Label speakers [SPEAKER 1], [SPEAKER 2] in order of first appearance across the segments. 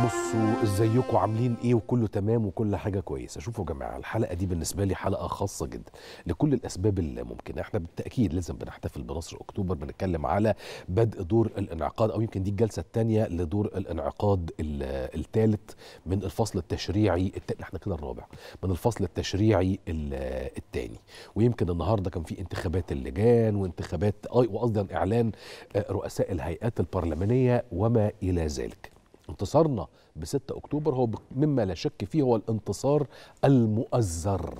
[SPEAKER 1] بصوا ازيكم عاملين ايه وكله تمام وكل حاجه كويسه شوفوا يا جماعه الحلقه دي بالنسبه لي حلقه خاصه جدا لكل الاسباب الممكنه احنا بالتاكيد لازم بنحتفل بنصر اكتوبر بنتكلم على بدء دور الانعقاد او يمكن دي الجلسه الثانيه لدور الانعقاد الثالث من الفصل التشريعي احنا كده الرابع من الفصل التشريعي الثاني ويمكن النهارده كان في انتخابات اللجان وانتخابات وايضا يعني اعلان آه، رؤساء الهيئات البرلمانيه وما الى ذلك انتصارنا ب 6 اكتوبر هو مما لا شك فيه هو الانتصار المؤزر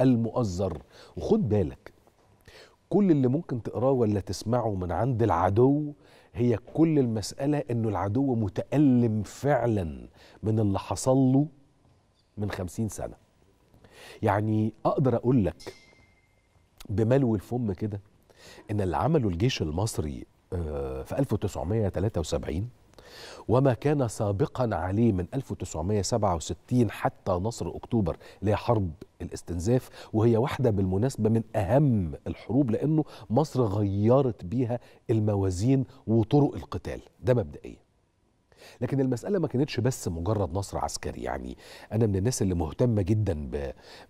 [SPEAKER 1] المؤزر وخد بالك كل اللي ممكن تقراه ولا تسمعه من عند العدو هي كل المسألة إنه العدو متألم فعلا من اللي حصل له من خمسين سنة يعني أقدر أقول لك بملو الفم كده إن اللي عمله الجيش المصري آه، في 1973 وما كان سابقا عليه من 1967 حتى نصر أكتوبر اللي هي حرب الاستنزاف وهي واحدة بالمناسبة من أهم الحروب لأنه مصر غيرت بيها الموازين وطرق القتال ده مبدئيا لكن المسألة ما كانتش بس مجرد نصر عسكري يعني أنا من الناس اللي مهتمة جدا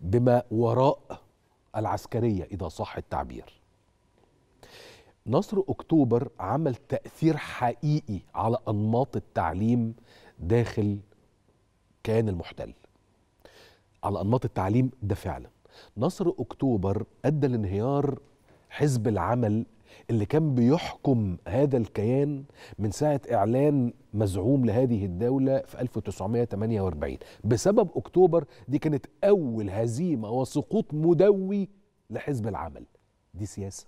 [SPEAKER 1] بما وراء العسكرية إذا صح التعبير نصر اكتوبر عمل تاثير حقيقي على انماط التعليم داخل كيان المحتل على انماط التعليم ده فعلا نصر اكتوبر ادى لانهيار حزب العمل اللي كان بيحكم هذا الكيان من ساعة إعلان مزعوم لهذه الدولة في 1948 بسبب أكتوبر دي كانت أول هزيمة وسقوط مدوي لحزب العمل دي سياسة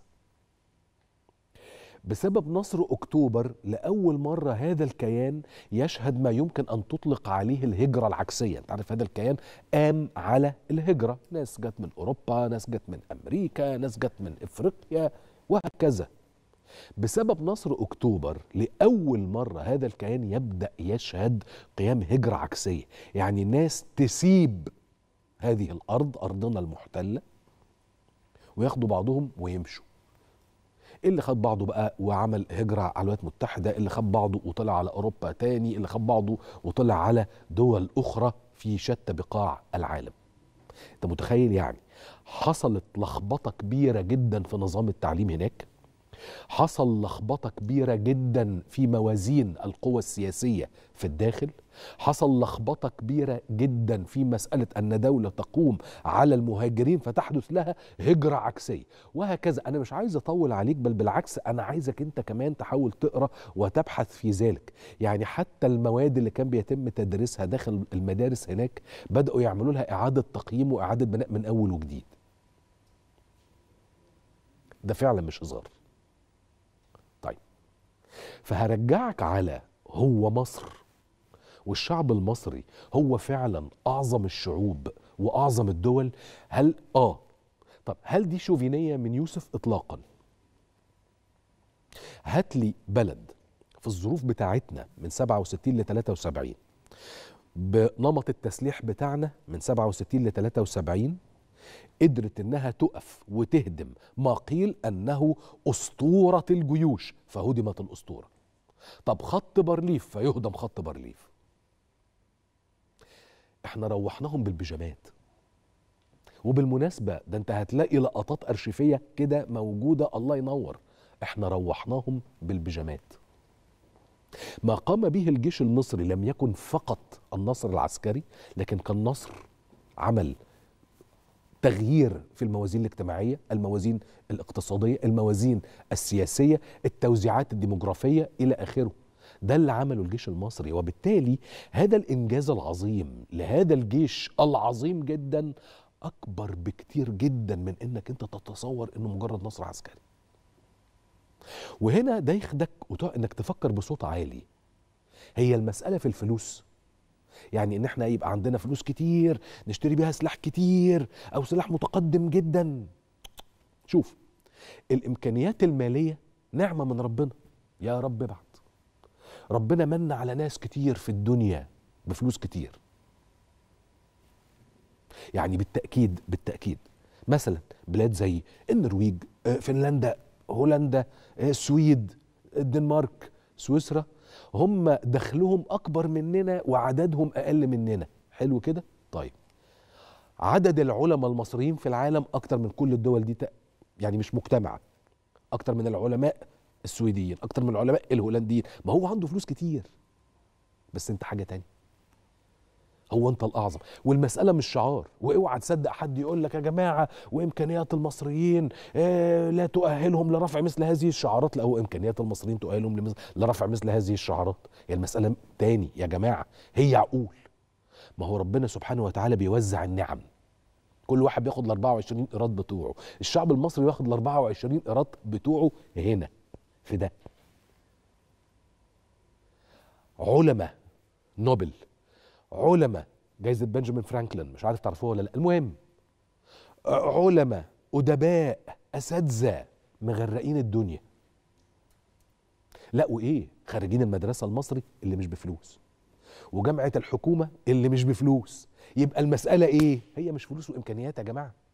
[SPEAKER 1] بسبب نصر أكتوبر لأول مرة هذا الكيان يشهد ما يمكن أن تطلق عليه الهجرة العكسية تعرف هذا الكيان قام على الهجرة ناس جت من أوروبا ناس جت من أمريكا ناس جت من إفريقيا وهكذا بسبب نصر أكتوبر لأول مرة هذا الكيان يبدأ يشهد قيام هجرة عكسية يعني ناس تسيب هذه الأرض أرضنا المحتلة وياخدوا بعضهم ويمشوا اللي خد بعضه بقى وعمل هجرة على الولايات المتحدة اللي خد بعضه وطلع على أوروبا تاني اللي خد بعضه وطلع على دول أخرى في شتى بقاع العالم أنت متخيل يعني حصلت لخبطة كبيرة جدا في نظام التعليم هناك حصل لخبطه كبيره جدا في موازين القوى السياسيه في الداخل حصل لخبطه كبيره جدا في مساله ان دوله تقوم على المهاجرين فتحدث لها هجره عكسيه وهكذا انا مش عايز اطول عليك بل بالعكس انا عايزك انت كمان تحاول تقرا وتبحث في ذلك يعني حتى المواد اللي كان بيتم تدريسها داخل المدارس هناك بداوا يعملوا لها اعاده تقييم واعاده بناء من اول وجديد ده فعلا مش هزار فهرجعك على هو مصر والشعب المصري هو فعلا اعظم الشعوب واعظم الدول هل اه طب هل دي شوفينيه من يوسف اطلاقا هات لي بلد في الظروف بتاعتنا من 67 ل 73 بنمط التسليح بتاعنا من 67 ل 73 قدرت انها تقف وتهدم ما قيل انه اسطوره الجيوش فهدمت الاسطوره طب خط بارليف فيهدم خط بارليف احنا روحناهم بالبيجامات وبالمناسبة ده انت هتلاقي لقطات أرشيفية كده موجودة الله ينور احنا روحناهم بالبيجامات ما قام به الجيش المصري لم يكن فقط النصر العسكري لكن كان نصر عمل تغيير في الموازين الاجتماعيه، الموازين الاقتصاديه، الموازين السياسيه، التوزيعات الديموغرافيه الى اخره. ده اللي عمله الجيش المصري وبالتالي هذا الانجاز العظيم لهذا الجيش العظيم جدا اكبر بكتير جدا من انك انت تتصور انه مجرد نصر عسكري. وهنا ده يخدك انك تفكر بصوت عالي. هي المساله في الفلوس؟ يعني ان احنا يبقى عندنا فلوس كتير نشتري بيها سلاح كتير او سلاح متقدم جدا شوف الامكانيات الماليه نعمه من ربنا يا رب بعد ربنا من على ناس كتير في الدنيا بفلوس كتير يعني بالتاكيد بالتاكيد مثلا بلاد زي النرويج آه، فنلندا هولندا آه، السويد آه، الدنمارك سويسرا هم دخلهم اكبر مننا وعددهم اقل مننا حلو كده طيب عدد العلماء المصريين في العالم اكتر من كل الدول دي يعني مش مجتمعه اكتر من العلماء السويديين اكتر من العلماء الهولنديين ما هو عنده فلوس كتير بس انت حاجه تانية هو انت الاعظم والمساله مش شعار واوعى تصدق حد يقول لك يا جماعه وامكانيات المصريين آه، لا تؤهلهم لرفع مثل هذه الشعارات لا هو امكانيات المصريين تؤهلهم لرفع مثل هذه الشعارات هي المساله تاني يا جماعه هي عقول ما هو ربنا سبحانه وتعالى بيوزع النعم كل واحد بياخد ال 24 ايراد بتوعه الشعب المصري بياخد ال 24 ايراد بتوعه هنا في ده علماء نوبل علماء جايزه بنجامين فرانكلين مش عارف تعرفوها ولا لا المهم علماء ادباء اساتذه مغرقين الدنيا لا وايه خريجين المدرسه المصري اللي مش بفلوس وجامعه الحكومه اللي مش بفلوس يبقى المساله ايه هي مش فلوس وامكانيات يا جماعه